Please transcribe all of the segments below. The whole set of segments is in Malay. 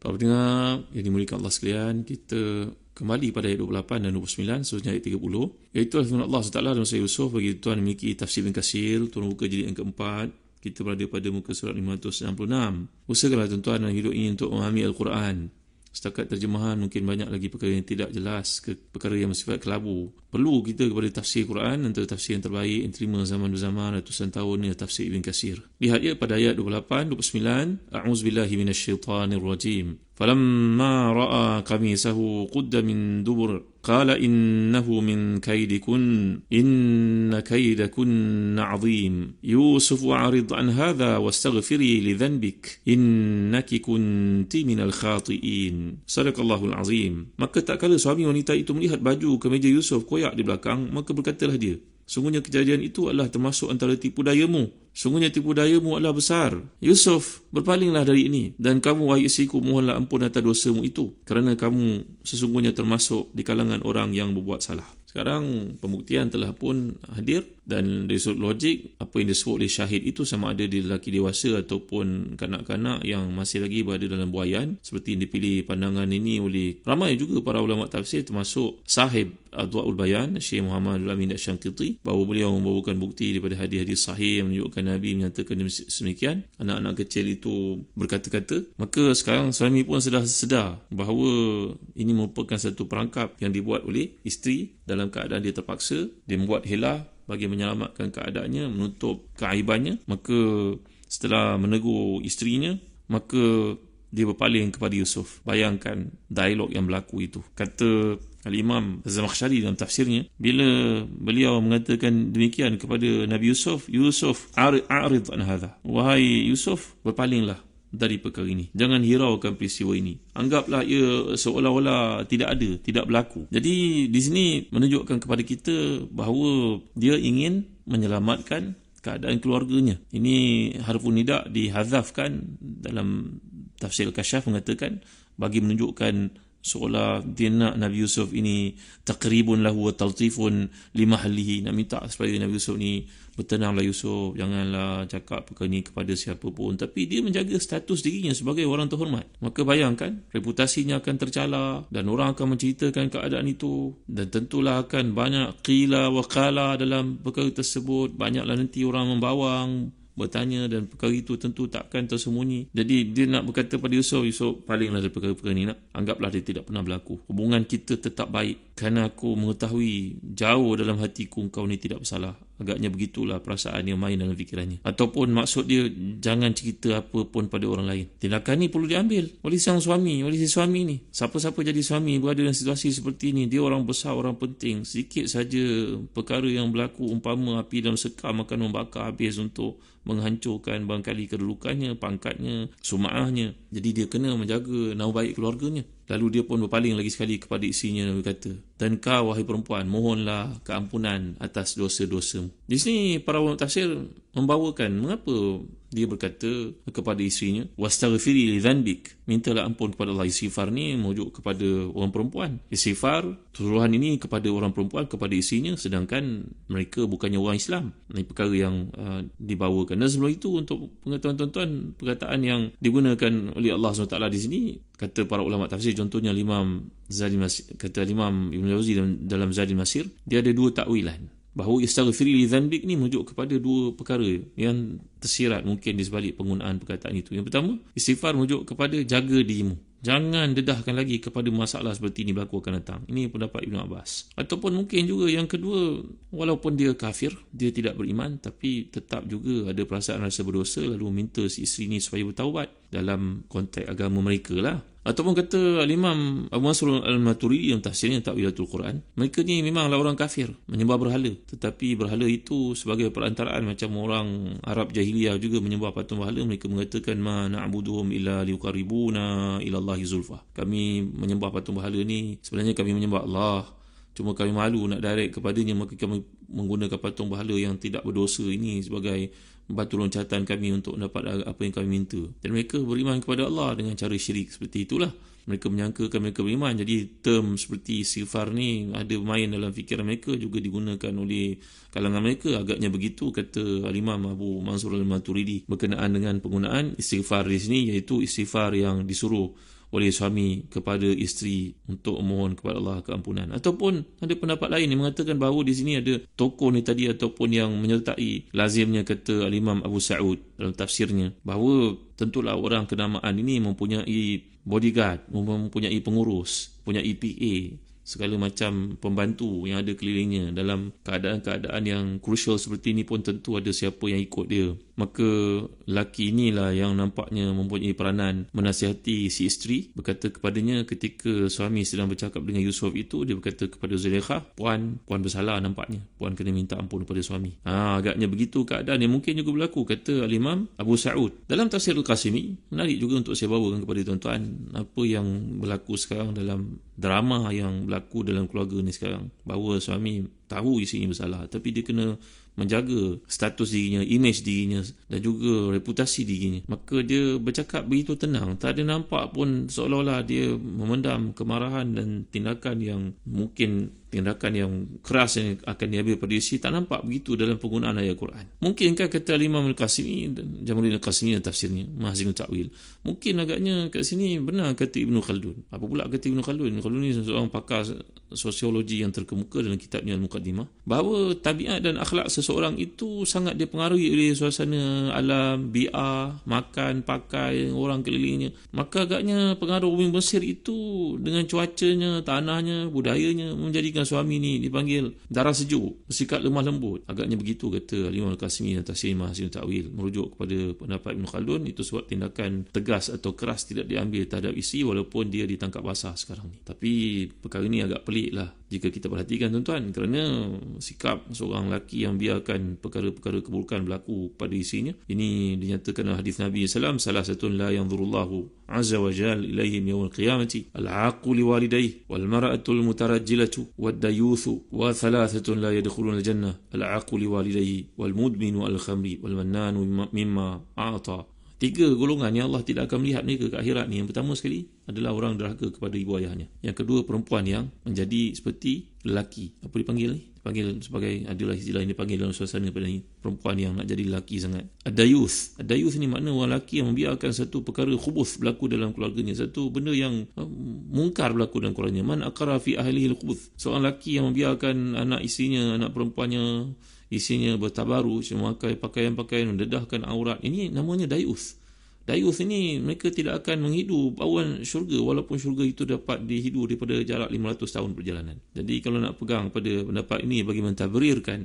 Para pendengar yang dimulikan Allah sekalian, kita kembali pada ayat 28 dan 29, seterusnya ayat 30. Iaitu Al-Fatihah Allah SWT dan Masa Yusuf bagi Tuhan memiliki tafsir yang kasir, Tuhan buka jilid yang keempat, kita berada pada muka surat 566. Usahakanlah tuan-tuan dan hidup ini untuk memahami Al-Quran. Setakat terjemahan mungkin banyak lagi perkara yang tidak jelas perkara yang bersifat kelabu perlu kita kepada tafsir Quran antara tafsir yang terbaik yang terima zaman zaman ratusan tahun ni tafsir Ibn Kasir lihat ya pada ayat 28 29 a'uz billahi minasyaitanir rajim falamma ra'a qamisahu qudda min dubur qala innahu min kaidikun inna kaidakun na'zim yusuf a'rid an hadha wastaghfiri li dhanbik innaki kunti minal khati'in sadaqallahu azim maka tak kala suami wanita itu melihat baju kemeja Yusuf kau koyak di belakang, maka berkatalah dia, Sungguhnya kejadian itu adalah termasuk antara tipu dayamu. Sungguhnya tipu dayamu adalah besar. Yusuf, berpalinglah dari ini. Dan kamu, wahai isiku, mohonlah ampun atas dosamu itu. Kerana kamu sesungguhnya termasuk di kalangan orang yang berbuat salah. Sekarang, pembuktian telah pun hadir dan dari sudut logik apa yang disebut oleh syahid itu sama ada di lelaki dewasa ataupun kanak-kanak yang masih lagi berada dalam buayan seperti yang dipilih pandangan ini oleh ramai juga para ulama tafsir termasuk sahib Adwa'ul Bayan Syekh Muhammad Al-Amin Dasyangkiti bahawa beliau membawakan bukti daripada hadis-hadis sahih yang menunjukkan Nabi menyatakan demikian anak-anak kecil itu berkata-kata maka sekarang suami pun sudah sedar bahawa ini merupakan satu perangkap yang dibuat oleh isteri dalam keadaan dia terpaksa dia membuat helah bagi menyelamatkan keadaannya, menutup keaibannya. Maka setelah menegur isterinya, maka dia berpaling kepada Yusuf. Bayangkan dialog yang berlaku itu. Kata Al-Imam Zamakhshari dalam tafsirnya, bila beliau mengatakan demikian kepada Nabi Yusuf, Yusuf, a'rid an hadha. Wahai Yusuf, berpalinglah dari perkara ini. Jangan hiraukan peristiwa ini. Anggaplah ia seolah-olah tidak ada, tidak berlaku. Jadi di sini menunjukkan kepada kita bahawa dia ingin menyelamatkan keadaan keluarganya. Ini harpun tidak dihazafkan dalam tafsir kasyaf mengatakan bagi menunjukkan seolah dia nak Nabi Yusuf ini takribun lahu wa taltifun lima halihi nak minta supaya Nabi Yusuf ni bertenanglah Yusuf janganlah cakap perkara ni kepada siapa pun tapi dia menjaga status dirinya sebagai orang terhormat maka bayangkan reputasinya akan tercala dan orang akan menceritakan keadaan itu dan tentulah akan banyak qila wa qala dalam perkara tersebut banyaklah nanti orang membawang bertanya dan perkara itu tentu takkan tersembunyi. Jadi dia nak berkata pada Yusuf, Yusuf palinglah daripada perkara-perkara ini nak. Anggaplah dia tidak pernah berlaku. Hubungan kita tetap baik kerana aku mengetahui jauh dalam hatiku engkau ni tidak bersalah. Agaknya begitulah perasaan yang main dalam fikirannya. Ataupun maksud dia, jangan cerita apa pun pada orang lain. Tindakan ni perlu diambil oleh sang suami, oleh si suami ni. Siapa-siapa jadi suami berada dalam situasi seperti ini, dia orang besar, orang penting. Sedikit saja perkara yang berlaku, umpama api dalam sekam akan membakar habis untuk menghancurkan bangkali kedudukannya, pangkatnya, sumaahnya. Jadi dia kena menjaga nama baik keluarganya. Lalu dia pun berpaling lagi sekali kepada isinya dan berkata, dan kau wahai perempuan mohonlah keampunan atas dosa-dosamu. Di sini para ulama tafsir membawakan mengapa dia berkata kepada isterinya wastaghfiri li dhanbik mintalah ampun kepada Allah istighfar ni merujuk kepada orang perempuan Isifar tuduhan ini kepada orang perempuan kepada isterinya sedangkan mereka bukannya orang Islam ini perkara yang uh, dibawakan dan sebelum itu untuk pengetahuan tuan-tuan perkataan yang digunakan oleh Allah SWT di sini kata para ulama tafsir contohnya Imam Zadi Masir, kata Imam Ibn Jawzi dalam, dalam Zadi Masir, dia ada dua takwilan. Bahawa istaghfiri li zambik ni menunjuk kepada dua perkara yang tersirat mungkin di sebalik penggunaan perkataan itu. Yang pertama, istighfar menunjuk kepada jaga dirimu. Jangan dedahkan lagi kepada masalah seperti ini berlaku akan datang. Ini pendapat Ibn Abbas. Ataupun mungkin juga yang kedua, walaupun dia kafir, dia tidak beriman, tapi tetap juga ada perasaan rasa berdosa lalu minta si isteri ini supaya bertawabat dalam konteks agama mereka lah. Ataupun kata Al-Imam Abu Mansur Al-Maturi yang tafsirnya Ta'wilatul Quran, mereka ni memanglah orang kafir, menyembah berhala. Tetapi berhala itu sebagai perantaraan macam orang Arab jahiliyah juga menyembah patung berhala, mereka mengatakan ma na'buduhum illa liqaribuna ila Allahi zulfah. Kami menyembah patung berhala ni sebenarnya kami menyembah Allah cuma kami malu nak direct kepadanya maka kami menggunakan patung berhala yang tidak berdosa ini sebagai batu loncatan kami untuk dapat apa yang kami minta dan mereka beriman kepada Allah dengan cara syirik seperti itulah mereka menyangkakan mereka beriman jadi term seperti sifar ni ada main dalam fikiran mereka juga digunakan oleh kalangan mereka agaknya begitu kata Al-Imam Abu Mansur Al-Maturidi berkenaan dengan penggunaan istighfar di sini iaitu istighfar yang disuruh oleh suami kepada isteri untuk mohon kepada Allah keampunan ataupun ada pendapat lain yang mengatakan bahawa di sini ada tokoh ni tadi ataupun yang menyertai lazimnya kata al-Imam Abu Sa'ud dalam tafsirnya bahawa tentulah orang kenamaan ini mempunyai bodyguard mempunyai pengurus punya EPA segala macam pembantu yang ada kelilingnya dalam keadaan-keadaan yang krusial seperti ini pun tentu ada siapa yang ikut dia maka laki inilah yang nampaknya mempunyai peranan menasihati si isteri berkata kepadanya ketika suami sedang bercakap dengan Yusuf itu dia berkata kepada Zulaikha puan puan bersalah nampaknya puan kena minta ampun kepada suami ha, agaknya begitu keadaan yang mungkin juga berlaku kata Al-Imam Abu Sa'ud dalam tafsir Al-Qasimi menarik juga untuk saya bawakan kepada tuan-tuan apa yang berlaku sekarang dalam drama yang berlaku dalam keluarga ni sekarang bahawa suami tahu isinya bersalah tapi dia kena menjaga status dirinya, image dirinya dan juga reputasi dirinya. Maka dia bercakap begitu tenang, tak ada nampak pun seolah-olah dia memendam kemarahan dan tindakan yang mungkin tindakan yang keras yang akan diambil pada isi tak nampak begitu dalam penggunaan ayat Quran. Mungkinkah kata Imam Al-Qasim ini, Jamaluddin Al-Qasim ini tafsirnya, Mahzimul Ta'wil. Mungkin agaknya kat sini benar kata Ibn Khaldun. Apa pula kata Ibn Khaldun? Ibn Khaldun ini seorang pakar sosiologi yang terkemuka dalam kitabnya al mukaddimah bahawa tabiat dan akhlak seseorang itu sangat dipengaruhi oleh suasana alam, bia, makan, pakai, orang kelilingnya. Maka agaknya pengaruh bumi Mesir itu dengan cuacanya, tanahnya, budayanya menjadikan suami ni dipanggil darah sejuk, sikap lemah lembut. Agaknya begitu kata Alimul Qasimi dan Tasirimah Hasil Ta'wil merujuk kepada pendapat Ibn Khaldun itu sebab tindakan tegas atau keras tidak diambil terhadap isteri walaupun dia ditangkap basah sekarang ni. Tapi perkara ini agak pelik lah jika kita perhatikan tuan-tuan kerana sikap seorang lelaki yang biarkan perkara-perkara keburukan berlaku pada isinya ini dinyatakan oleh hadis Nabi SAW salah satu la yang zurullahu azza wa jal ilaihim yawm al-qiyamati al-aqu liwalidai wal-mara'atul mutarajjilatu wal-dayuthu wa thalathatun la yadkhulun al-jannah al-aqu liwalidai wal-mudminu al-khamri wal-mannanu mimma a'ta Tiga golongan yang Allah tidak akan melihat mereka ke akhirat ni. Yang pertama sekali adalah orang derhaka kepada ibu ayahnya. Yang kedua perempuan yang menjadi seperti lelaki. Apa dipanggil ni? Dipanggil sebagai adalah istilah ini dipanggil dalam suasana pada ni. Perempuan yang nak jadi lelaki sangat. Adayuth. Adayuth ni makna orang lelaki yang membiarkan satu perkara khubuth berlaku dalam keluarganya. Satu benda yang uh, mungkar berlaku dalam keluarganya. Man akara fi ahlihil khubuth. Seorang lelaki yang membiarkan anak isinya, anak perempuannya isinya bertabaru, memakai pakaian-pakaian, mendedahkan aurat. Ini namanya dayus. Dayus ini mereka tidak akan menghidu awan syurga walaupun syurga itu dapat dihidu daripada jarak 500 tahun perjalanan. Jadi kalau nak pegang pada pendapat ini bagi mentabrirkan,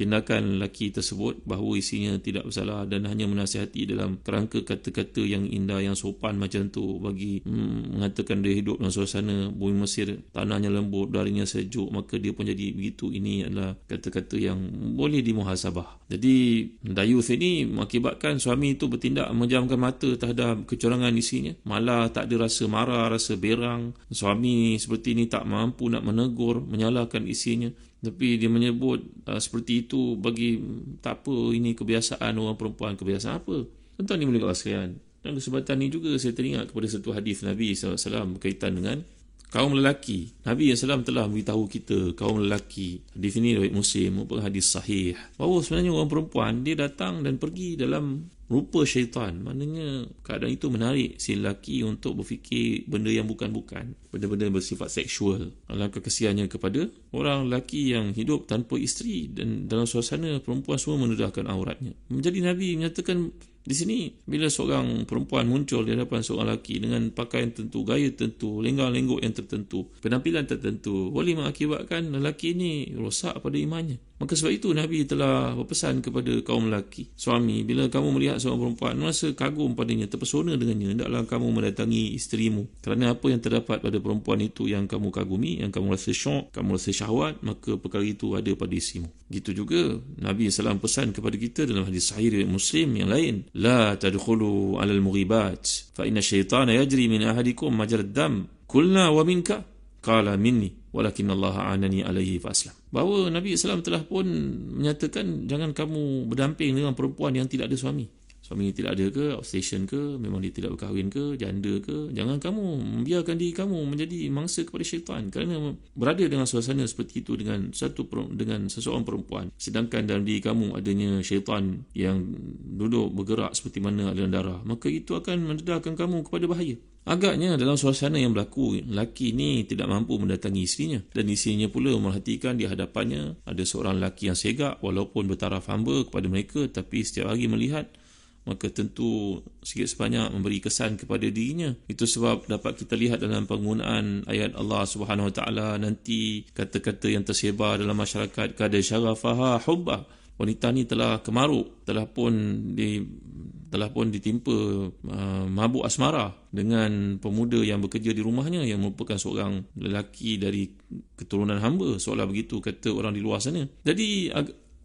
tindakan lelaki tersebut bahawa isinya tidak bersalah dan hanya menasihati dalam kerangka kata-kata yang indah yang sopan macam tu bagi hmm, mengatakan dia hidup dalam suasana bumi Mesir tanahnya lembut darinya sejuk maka dia pun jadi begitu ini adalah kata-kata yang boleh dimuhasabah jadi Dayuth ini mengakibatkan suami itu bertindak menjamkan mata terhadap kecurangan isinya malah tak ada rasa marah rasa berang suami seperti ini tak mampu nak menegur menyalahkan isinya tapi dia menyebut uh, seperti itu bagi tak apa ini kebiasaan orang perempuan kebiasaan apa. Tentu ni boleh kelas sekalian. Dan kesempatan ni juga saya teringat kepada satu hadis Nabi SAW berkaitan dengan kaum lelaki Nabi SAW telah beritahu kita kaum lelaki di sini riwayat Muslim merupakan hadis sahih bahawa sebenarnya orang perempuan dia datang dan pergi dalam rupa syaitan maknanya keadaan itu menarik si lelaki untuk berfikir benda yang bukan-bukan benda-benda bersifat seksual alangkah kesiannya kepada orang lelaki yang hidup tanpa isteri dan dalam suasana perempuan semua menedahkan auratnya menjadi Nabi menyatakan di sini bila seorang perempuan muncul di hadapan seorang lelaki dengan pakaian tertentu, gaya tertentu, lenggang-lenggok yang tertentu, penampilan tertentu, boleh mengakibatkan lelaki ini rosak pada imannya. Maka sebab itu Nabi telah berpesan kepada kaum lelaki, suami, bila kamu melihat seorang perempuan, merasa kagum padanya, terpesona dengannya, hendaklah kamu mendatangi isterimu. Kerana apa yang terdapat pada perempuan itu yang kamu kagumi, yang kamu rasa syok, kamu rasa syahwat, maka perkara itu ada pada isimu. Gitu juga, Nabi SAW pesan kepada kita dalam hadis sahih Muslim yang lain, لا تدخلوا على المغيبات فإن الشيطان يجري من أهلكم مجرد دم كلنا ومنك قال مني walakin Allah anani alaihi faslam bahawa Nabi SAW telah pun menyatakan jangan kamu berdamping dengan perempuan yang tidak ada suami suaminya tidak ada ke outstation ke memang dia tidak berkahwin ke janda ke jangan kamu biarkan diri kamu menjadi mangsa kepada syaitan kerana berada dengan suasana seperti itu dengan satu dengan seseorang perempuan sedangkan dalam diri kamu adanya syaitan yang duduk bergerak seperti mana aliran darah maka itu akan mendedahkan kamu kepada bahaya Agaknya dalam suasana yang berlaku, lelaki ini tidak mampu mendatangi isterinya dan isterinya pula memerhatikan di hadapannya ada seorang lelaki yang segak walaupun bertaraf hamba kepada mereka tapi setiap hari melihat maka tentu sikit sebanyak memberi kesan kepada dirinya itu sebab dapat kita lihat dalam penggunaan ayat Allah Subhanahu Wa Taala nanti kata-kata yang tersebar dalam masyarakat kada syarafaha hubba wanita ni telah kemaruk telah pun di telah pun ditimpa uh, mabuk asmara dengan pemuda yang bekerja di rumahnya yang merupakan seorang lelaki dari keturunan hamba seolah begitu kata orang di luar sana jadi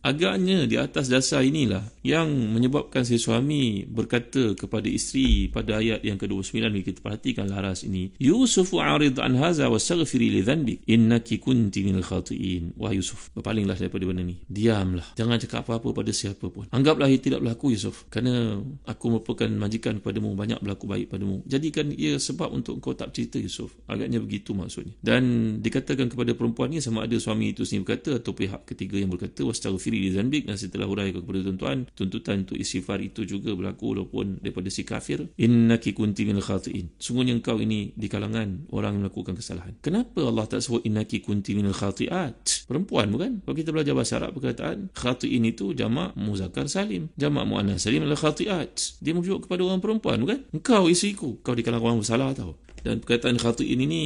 Agaknya di atas dasar inilah yang menyebabkan si suami berkata kepada isteri pada ayat yang ke-29 bila kita perhatikan laras ini Yusuf a'rid an hadza wastaghfiri li dhanbik innaki kunti minal khatiin wah Yusuf berpalinglah daripada benda ni diamlah jangan cakap apa-apa pada siapa pun anggaplah ia tidak berlaku Yusuf kerana aku merupakan majikan padamu banyak berlaku baik padamu jadikan ia sebab untuk kau tak cerita Yusuf agaknya begitu maksudnya dan dikatakan kepada perempuan ni sama ada suami itu sendiri berkata atau pihak ketiga yang berkata wastaghfiri negeri di Zambik yang saya telah huraikan kepada tuan-tuan tuntutan untuk istighfar itu juga berlaku walaupun daripada si kafir innaki kunti minal khatiin sungguhnya engkau ini di kalangan orang yang melakukan kesalahan kenapa Allah tak sebut innaki kunti minal khatiat perempuan bukan kalau kita belajar bahasa Arab perkataan khatiin itu jamak muzakkar salim jamak muannas salim adalah khatiat dia merujuk kepada orang perempuan bukan engkau isteriku kau di kalangan orang bersalah tahu dan perkataan khatiin ini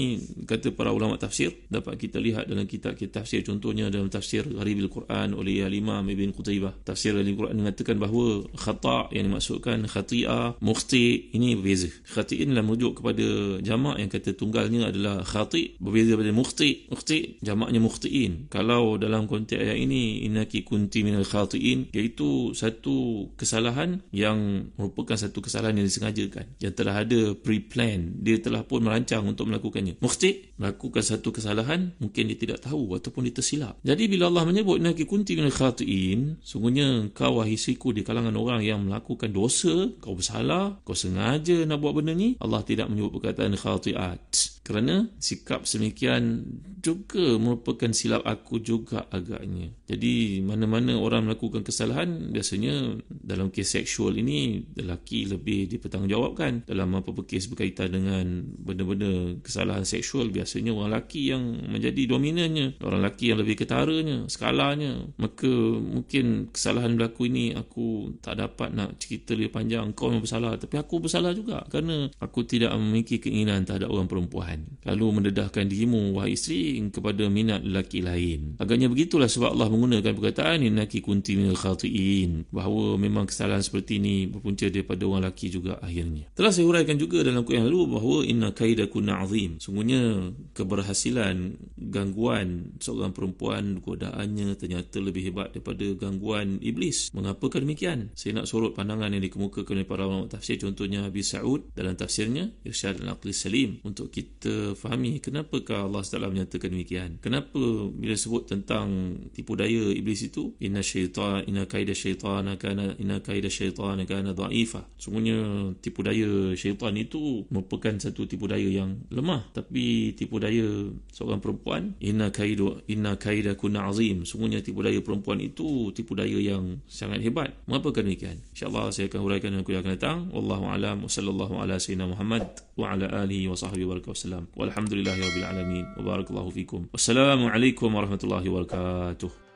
kata para ulama tafsir dapat kita lihat dalam kitab-kitab tafsir contohnya dalam tafsir Gharibil Quran oleh ahli Imam Ibn Qutaybah Tafsir Al Quran mengatakan bahawa khata' yang dimaksudkan khati'ah, mukhti' ini berbeza. Khati'in adalah merujuk kepada jamak yang kata tunggalnya adalah khati' berbeza daripada mukhti'. Mukhti' jamaknya mukhti'in. Kalau dalam konteks ayat ini innaki kunti minal khati'in iaitu satu kesalahan yang merupakan satu kesalahan yang disengajakan yang telah ada pre-plan dia telah pun merancang untuk melakukannya mukhti melakukan satu kesalahan mungkin dia tidak tahu ataupun dia tersilap jadi bila Allah menyebut innaki kunti minal khati'in sungguhnya kau wahisiku di kalangan orang yang melakukan dosa kau bersalah kau sengaja nak buat benda ni Allah tidak menyebut perkataan khati'at kerana sikap semikian juga merupakan silap aku juga agaknya. Jadi mana-mana orang melakukan kesalahan biasanya dalam kes seksual ini lelaki lebih dipertanggungjawabkan. Dalam apa-apa kes berkaitan dengan benda-benda kesalahan seksual biasanya orang lelaki yang menjadi dominannya. Orang lelaki yang lebih ketaranya, skalanya. Maka mungkin kesalahan berlaku ini aku tak dapat nak cerita lebih panjang kau yang bersalah. Tapi aku bersalah juga kerana aku tidak memiliki keinginan terhadap orang perempuan kemaluan lalu mendedahkan dirimu wahai isteri kepada minat lelaki lain agaknya begitulah sebab Allah menggunakan perkataan innaki kunti minal khatiin bahawa memang kesalahan seperti ini berpunca daripada orang lelaki juga akhirnya telah saya huraikan juga dalam kuliah lalu bahawa inna kaidakun azim sungguhnya keberhasilan gangguan seorang perempuan godaannya ternyata lebih hebat daripada gangguan iblis mengapakah demikian saya nak sorot pandangan yang dikemukakan oleh para ulama tafsir contohnya Abi Sa'ud dalam tafsirnya Irsyad al-Aqli Salim untuk kita kita fahami kenapa Allah SWT menyatakan demikian kenapa bila sebut tentang tipu daya iblis itu inna syaitan inna kaida syaitan kana inna kaida syaitan kana dhaifa semuanya tipu daya syaitan itu merupakan satu tipu daya yang lemah tapi tipu daya seorang perempuan inna kaidu inna kaida kuna azim semuanya tipu daya perempuan itu tipu daya yang sangat hebat mengapa demikian insya Allah saya akan huraikan dalam kuliah akan datang wallahu alam wa sallallahu ala sayyidina muhammad وعلى آله وصحبه وبارك وسلم والحمد لله رب العالمين وبارك الله فيكم والسلام عليكم ورحمة الله وبركاته